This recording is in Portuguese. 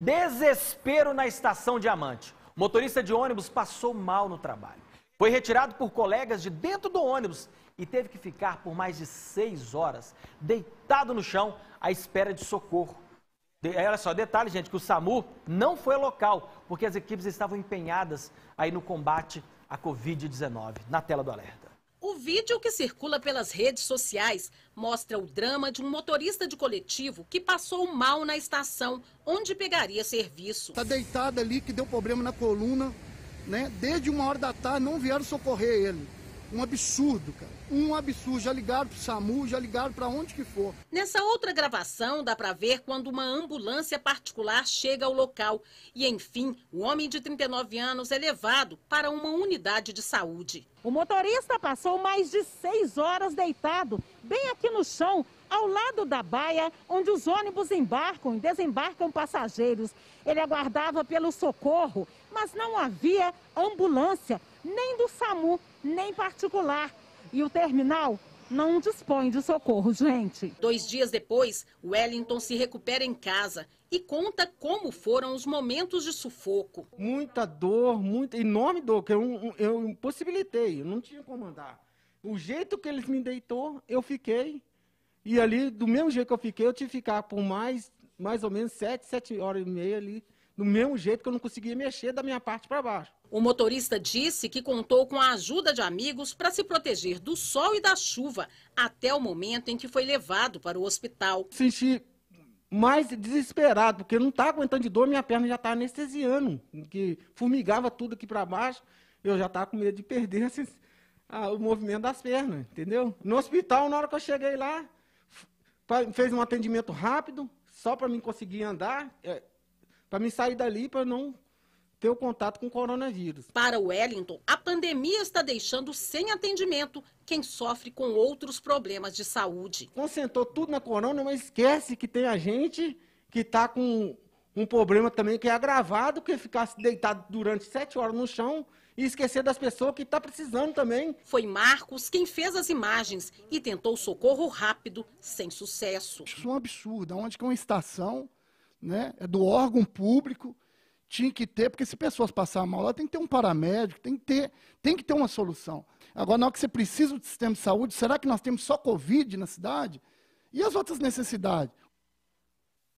Desespero na estação Diamante. O motorista de ônibus passou mal no trabalho. Foi retirado por colegas de dentro do ônibus e teve que ficar por mais de seis horas deitado no chão à espera de socorro. De, olha só, detalhe, gente, que o SAMU não foi local, porque as equipes estavam empenhadas aí no combate à Covid-19. Na tela do alerta. O vídeo que circula pelas redes sociais mostra o drama de um motorista de coletivo que passou mal na estação onde pegaria serviço. Está deitado ali, que deu problema na coluna, né? Desde uma hora da tarde não vieram socorrer ele. Um absurdo, cara. Um absurdo. Já ligaram pro SAMU, já ligaram para onde que for. Nessa outra gravação, dá para ver quando uma ambulância particular chega ao local. E, enfim, o homem de 39 anos é levado para uma unidade de saúde. O motorista passou mais de seis horas deitado, bem aqui no chão, ao lado da baia, onde os ônibus embarcam e desembarcam passageiros. Ele aguardava pelo socorro, mas não havia ambulância nem do SAMU, nem particular. E o terminal não dispõe de socorro, gente. Dois dias depois, Wellington se recupera em casa e conta como foram os momentos de sufoco. Muita dor, muita enorme dor, que eu, eu impossibilitei, eu não tinha como andar. O jeito que eles me deitou, eu fiquei. E ali, do mesmo jeito que eu fiquei, eu tive que ficar por mais, mais ou menos sete, sete horas e meia ali do mesmo jeito que eu não conseguia mexer da minha parte para baixo. O motorista disse que contou com a ajuda de amigos para se proteger do sol e da chuva até o momento em que foi levado para o hospital. Senti mais desesperado, porque eu não estava tá aguentando de dor, minha perna já estava tá anestesiando, que fumigava tudo aqui para baixo, eu já estava tá com medo de perder o movimento das pernas, entendeu? No hospital, na hora que eu cheguei lá, fez um atendimento rápido, só para mim conseguir andar. É, para me sair dali para não ter o contato com o coronavírus. Para Wellington, a pandemia está deixando sem atendimento quem sofre com outros problemas de saúde. Concentrou tudo na corona, mas esquece que tem a gente que está com um problema também que é agravado, que é ficar deitado durante sete horas no chão e esquecer das pessoas que está precisando também. Foi Marcos quem fez as imagens e tentou socorro rápido, sem sucesso. Isso é um absurdo. Onde que é uma estação né? é do órgão público, tinha que ter, porque se pessoas passar mal lá, tem que ter um paramédico, tem que ter, tem que ter uma solução. Agora, na hora que você precisa do sistema de saúde, será que nós temos só Covid na cidade? E as outras necessidades?